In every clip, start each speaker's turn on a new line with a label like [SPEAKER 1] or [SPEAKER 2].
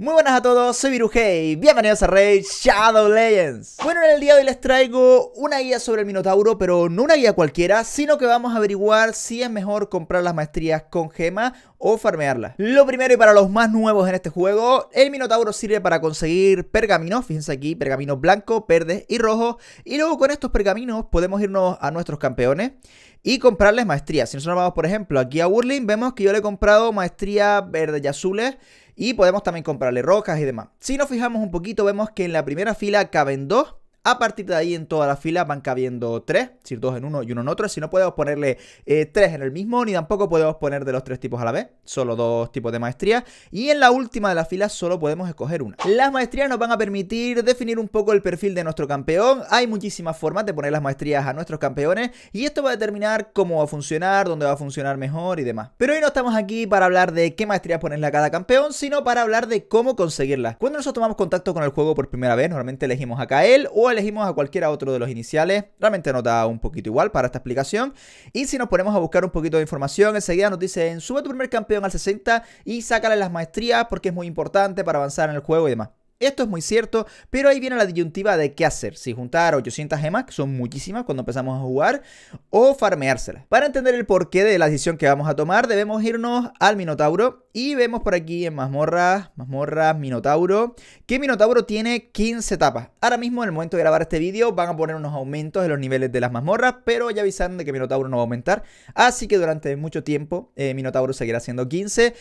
[SPEAKER 1] Muy buenas a todos, soy y bienvenidos a Raid Shadow Legends Bueno, en el día de hoy les traigo una guía sobre el Minotauro, pero no una guía cualquiera Sino que vamos a averiguar si es mejor comprar las maestrías con gema o farmearlas Lo primero y para los más nuevos en este juego, el Minotauro sirve para conseguir pergaminos Fíjense aquí, pergaminos blancos, verdes y rojos Y luego con estos pergaminos podemos irnos a nuestros campeones y comprarles maestrías Si nosotros vamos, por ejemplo, aquí a Burling, vemos que yo le he comprado maestría verde y azules y podemos también comprarle rocas y demás. Si nos fijamos un poquito, vemos que en la primera fila caben dos a partir de ahí en toda la fila van cabiendo tres, es decir, dos en uno y uno en otro. Si no podemos ponerle eh, tres en el mismo, ni tampoco podemos poner de los tres tipos a la vez, solo dos tipos de maestría. Y en la última de las filas solo podemos escoger una. Las maestrías nos van a permitir definir un poco el perfil de nuestro campeón. Hay muchísimas formas de poner las maestrías a nuestros campeones y esto va a determinar cómo va a funcionar, dónde va a funcionar mejor y demás. Pero hoy no estamos aquí para hablar de qué maestrías ponerle a cada campeón, sino para hablar de cómo conseguirlas. Cuando nosotros tomamos contacto con el juego por primera vez, normalmente elegimos a Kael o elegimos a cualquiera otro de los iniciales, realmente nos da un poquito igual para esta explicación. Y si nos ponemos a buscar un poquito de información, enseguida nos dicen sube tu primer campeón al 60 y sácale las maestrías porque es muy importante para avanzar en el juego y demás. Esto es muy cierto, pero ahí viene la disyuntiva de qué hacer, si juntar 800 gemas, que son muchísimas cuando empezamos a jugar, o farmeárselas. Para entender el porqué de la decisión que vamos a tomar, debemos irnos al Minotauro y vemos por aquí en mazmorras, mazmorras, Minotauro, que Minotauro tiene 15 etapas. Ahora mismo en el momento de grabar este vídeo van a poner unos aumentos en los niveles de las mazmorras, pero ya avisaron de que Minotauro no va a aumentar, así que durante mucho tiempo eh, Minotauro seguirá siendo 15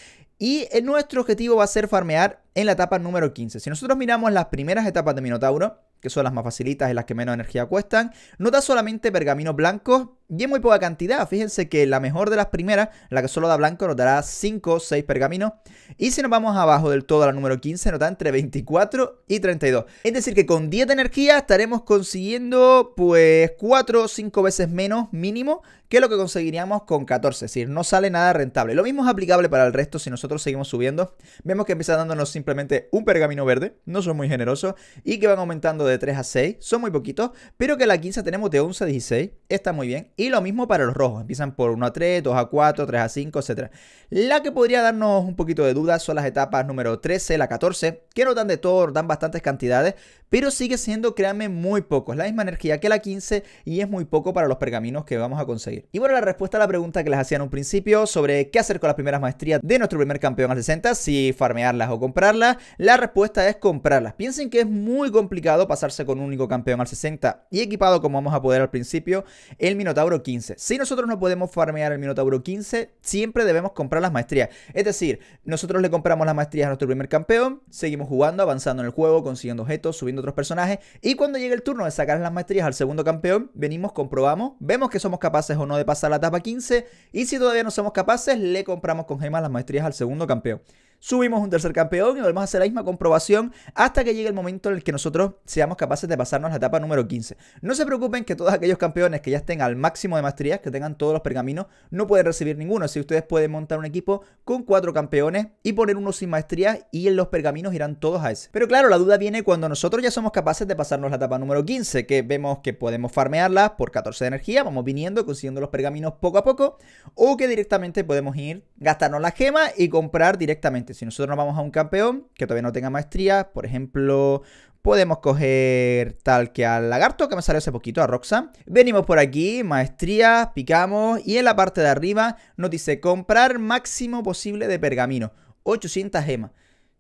[SPEAKER 1] y eh, nuestro objetivo va a ser farmear en la etapa número 15. Si nosotros miramos las primeras etapas de Minotauro, que son las más facilitas y las que menos energía cuestan, nota solamente pergaminos blancos y en muy poca cantidad. Fíjense que la mejor de las primeras, la que solo da blanco, nos dará 5 o 6 pergaminos. Y si nos vamos abajo del todo a la número 15, nos da entre 24 y 32. Es decir, que con 10 de energía estaremos consiguiendo pues 4 o 5 veces menos mínimo que lo que conseguiríamos con 14. Es decir, no sale nada rentable. Lo mismo es aplicable para el resto si nosotros seguimos subiendo. Vemos que empieza dándonos simplemente un pergamino verde, no son muy generosos, y que van aumentando de 3 a 6, son muy poquitos, pero que la 15 tenemos de 11 a 16, está muy bien y lo mismo para los rojos, empiezan por 1 a 3, 2 a 4, 3 a 5, etc. La que podría darnos un poquito de dudas son las etapas número 13, la 14, que no dan de todo, dan bastantes cantidades, pero sigue siendo, créanme, muy poco. Es la misma energía que la 15 y es muy poco para los pergaminos que vamos a conseguir. Y bueno, la respuesta a la pregunta que les hacían en un principio sobre qué hacer con las primeras maestrías de nuestro primer campeón al 60, si farmearlas o comprarlas, la respuesta es comprarlas. Piensen que es muy complicado pasarse con un único campeón al 60 y equipado como vamos a poder al principio, el Minotauro 15. Si nosotros no podemos farmear el Minotauro 15, siempre debemos comprar las maestrías. Es decir, nosotros le compramos las maestrías a nuestro primer campeón, seguimos jugando, avanzando en el juego, consiguiendo objetos, subiendo otros personajes. Y cuando llegue el turno de sacar las maestrías al segundo campeón, venimos, comprobamos, vemos que somos capaces o no de pasar la etapa 15. Y si todavía no somos capaces, le compramos con gemas las maestrías al segundo campeón subimos un tercer campeón y volvemos a hacer la misma comprobación hasta que llegue el momento en el que nosotros seamos capaces de pasarnos la etapa número 15. No se preocupen que todos aquellos campeones que ya estén al máximo de maestrías, que tengan todos los pergaminos, no pueden recibir ninguno. Si ustedes pueden montar un equipo con cuatro campeones y poner uno sin maestría y en los pergaminos irán todos a ese. Pero claro, la duda viene cuando nosotros ya somos capaces de pasarnos la etapa número 15, que vemos que podemos farmearla por 14 de energía, vamos viniendo, consiguiendo los pergaminos poco a poco, o que directamente podemos ir, gastarnos la gema y comprar directamente si nosotros nos vamos a un campeón que todavía no tenga maestría, por ejemplo, podemos coger tal que al lagarto que me salió hace poquito, a Roxa Venimos por aquí, maestría, picamos y en la parte de arriba nos dice comprar máximo posible de pergamino, 800 gemas.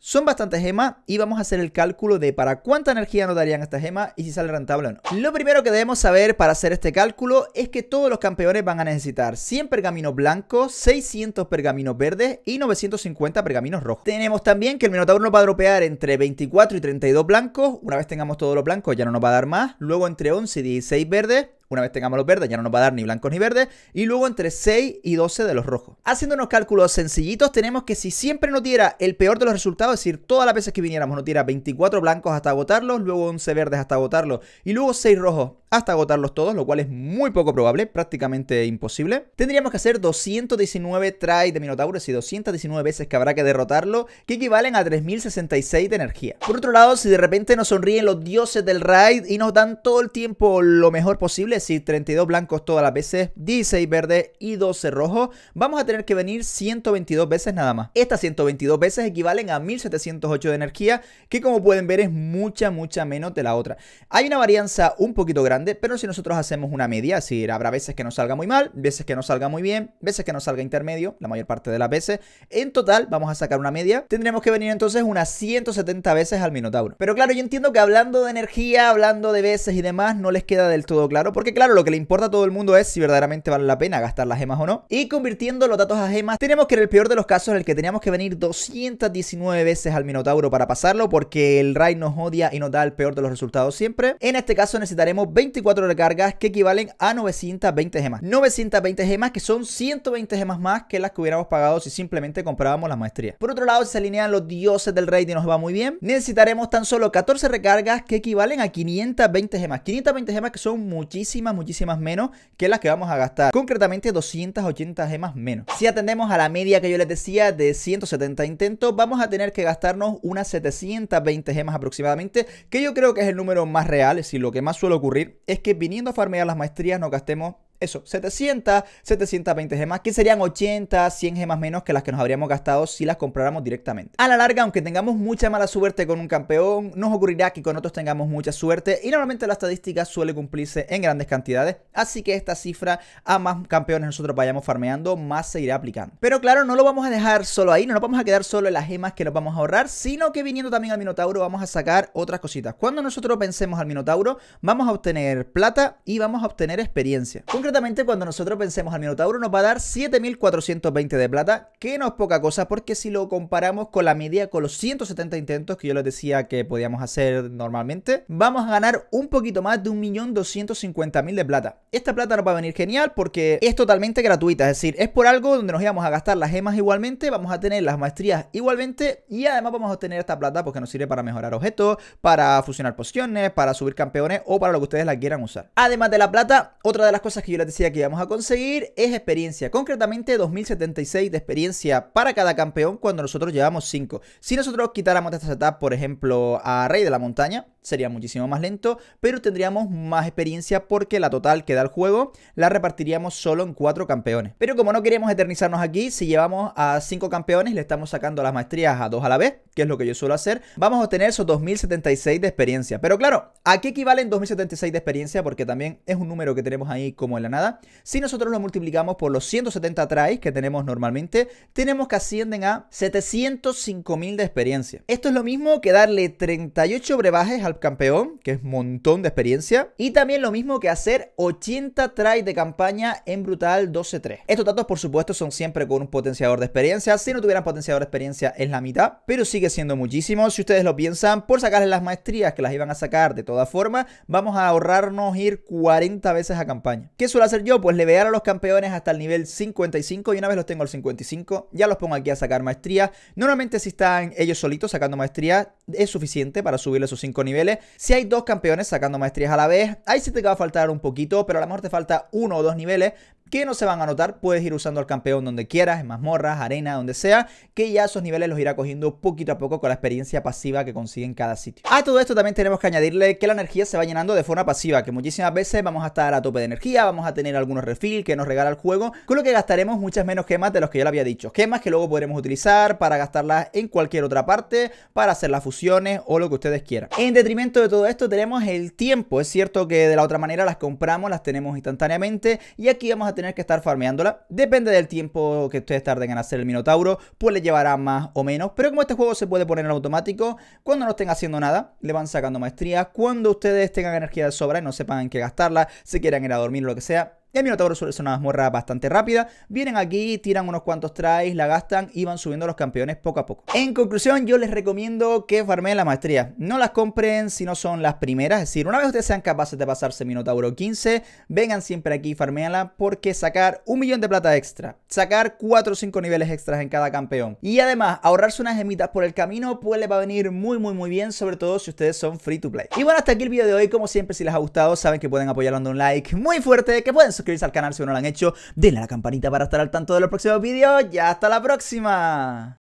[SPEAKER 1] Son bastantes gemas y vamos a hacer el cálculo de para cuánta energía nos darían estas gemas y si sale rentable o no. Lo primero que debemos saber para hacer este cálculo es que todos los campeones van a necesitar 100 pergaminos blancos, 600 pergaminos verdes y 950 pergaminos rojos. Tenemos también que el Minotauro nos va a dropear entre 24 y 32 blancos. Una vez tengamos todos los blancos ya no nos va a dar más. Luego entre 11 y 16 verdes una vez tengamos los verdes, ya no nos va a dar ni blancos ni verdes. Y luego entre 6 y 12 de los rojos. Haciendo unos cálculos sencillitos, tenemos que si siempre nos diera el peor de los resultados, es decir, todas las veces que viniéramos no diera 24 blancos hasta agotarlos, luego 11 verdes hasta agotarlos y luego 6 rojos hasta agotarlos todos, lo cual es muy poco probable, prácticamente imposible. Tendríamos que hacer 219 tries de Minotauros y 219 veces que habrá que derrotarlo, que equivalen a 3066 de energía. Por otro lado, si de repente nos sonríen los dioses del raid y nos dan todo el tiempo lo mejor posible, Si 32 blancos todas las veces, 16 verdes y 12 rojos, vamos a tener que venir 122 veces nada más. Estas 122 veces equivalen a 1708 de energía, que como pueden ver es mucha, mucha menos de la otra. Hay una varianza un poquito grande pero si nosotros hacemos una media, es habrá veces que nos salga muy mal, veces que nos salga muy bien, veces que nos salga intermedio, la mayor parte de las veces, en total vamos a sacar una media, tendremos que venir entonces unas 170 veces al Minotauro. Pero claro, yo entiendo que hablando de energía, hablando de veces y demás, no les queda del todo claro, porque claro, lo que le importa a todo el mundo es si verdaderamente vale la pena gastar las gemas o no. Y convirtiendo los datos a gemas, tenemos que en el peor de los casos, el que teníamos que venir 219 veces al Minotauro para pasarlo, porque el Raid nos odia y nos da el peor de los resultados siempre. En este caso necesitaremos 20 24 recargas que equivalen a 920 gemas. 920 gemas que son 120 gemas más que las que hubiéramos pagado si simplemente comprábamos la maestría. Por otro lado, si se alinean los dioses del rey y nos va muy bien, necesitaremos tan solo 14 recargas que equivalen a 520 gemas. 520 gemas que son muchísimas, muchísimas menos que las que vamos a gastar. Concretamente 280 gemas menos. Si atendemos a la media que yo les decía de 170 intentos, vamos a tener que gastarnos unas 720 gemas aproximadamente, que yo creo que es el número más real, es decir, lo que más suele ocurrir es que viniendo a farmear las maestrías no gastemos eso, 700, 720 gemas, que serían 80, 100 gemas menos que las que nos habríamos gastado si las compráramos directamente. A la larga, aunque tengamos mucha mala suerte con un campeón, nos ocurrirá que con otros tengamos mucha suerte y normalmente la estadística suele cumplirse en grandes cantidades, así que esta cifra a más campeones nosotros vayamos farmeando, más se irá aplicando. Pero claro, no lo vamos a dejar solo ahí, no nos vamos a quedar solo en las gemas que nos vamos a ahorrar, sino que viniendo también al Minotauro vamos a sacar otras cositas. Cuando nosotros pensemos al Minotauro, vamos a obtener plata y vamos a obtener experiencia. Concretamente, cuando nosotros pensemos al Minotauro, nos va a dar 7420 de plata, que no es poca cosa, porque si lo comparamos con la media, con los 170 intentos que yo les decía que podíamos hacer normalmente, vamos a ganar un poquito más de 1.250.000 de plata. Esta plata nos va a venir genial porque es totalmente gratuita, es decir, es por algo donde nos íbamos a gastar las gemas igualmente, vamos a tener las maestrías igualmente y además vamos a obtener esta plata porque nos sirve para mejorar objetos, para fusionar pociones, para subir campeones o para lo que ustedes la quieran usar. Además de la plata, otra de las cosas que yo la decía que íbamos a conseguir es experiencia. Concretamente 2076 de experiencia para cada campeón cuando nosotros llevamos 5. Si nosotros quitáramos esta setup, por ejemplo, a Rey de la Montaña, sería muchísimo más lento, pero tendríamos más experiencia porque la total que da el juego la repartiríamos solo en 4 campeones. Pero como no queremos eternizarnos aquí, si llevamos a 5 campeones, le estamos sacando las maestrías a dos a la vez, que es lo que yo suelo hacer, vamos a obtener esos 2076 de experiencia. Pero claro, ¿a qué equivalen 2076 de experiencia? Porque también es un número que tenemos ahí como en la nada. Si nosotros lo multiplicamos por los 170 tries que tenemos normalmente, tenemos que ascienden a 705.000 de experiencia. Esto es lo mismo que darle 38 brebajes al campeón, que es un montón de experiencia. Y también lo mismo que hacer 80 tries de campaña en Brutal 12-3. Estos datos, por supuesto, son siempre con un potenciador de experiencia. Si no tuvieran potenciador de experiencia, es la mitad, pero sigue siendo muchísimo. Si ustedes lo piensan, por Sacarle las maestrías que las iban a sacar de todas formas, vamos a ahorrarnos ir 40 veces a campaña. ¿Qué suelo hacer yo? Pues le veo a los campeones hasta el nivel 55 y una vez los tengo al 55, ya los pongo aquí a sacar maestría. Normalmente si están ellos solitos sacando maestría, es suficiente para subirle esos 5 niveles si hay dos campeones sacando maestrías a la vez, ahí sí te va a faltar un poquito, pero a lo mejor te falta uno o dos niveles que no se van a notar. Puedes ir usando al campeón donde quieras, en mazmorras, arena, donde sea, que ya esos niveles los irá cogiendo poquito a poco con la experiencia pasiva que consigue en cada sitio. A todo esto también tenemos que añadirle que la energía se va llenando de forma pasiva, que muchísimas veces vamos a estar a tope de energía, vamos a tener algunos refill que nos regala el juego, con lo que gastaremos muchas menos gemas de los que ya lo había dicho. Gemas que luego podremos utilizar para gastarlas en cualquier otra parte, para hacer las fusiones o lo que ustedes quieran. En detrimento de todo esto tenemos el tiempo. Es cierto que de la otra manera las compramos, las tenemos instantáneamente y aquí vamos a tener que estar farmeándola. Depende del tiempo que ustedes tarden en hacer el Minotauro, pues le llevará más o menos. Pero como este juego se puede poner en automático, cuando no estén haciendo nada, le van sacando maestría. Cuando ustedes tengan energía de sobra y no sepan en qué gastarla, se si quieran ir a dormir o lo que sea, el Minotauro suele ser una mazmorra bastante rápida. Vienen aquí, tiran unos cuantos tries, la gastan y van subiendo los campeones poco a poco. En conclusión, yo les recomiendo que farmeen la maestría No las compren si no son las primeras. Es decir, una vez ustedes sean capaces de pasarse Minotauro 15, vengan siempre aquí y farmeanla porque sacar un millón de plata extra, sacar 4 o 5 niveles extras en cada campeón y además ahorrarse unas gemitas por el camino, pues les va a venir muy, muy, muy bien, sobre todo si ustedes son free to play. Y bueno, hasta aquí el video de hoy. Como siempre, si les ha gustado, saben que pueden apoyarlo dando un like muy fuerte, que pueden suscribirse al canal si no lo han hecho, denle a la campanita para estar al tanto de los próximos vídeos y hasta la próxima.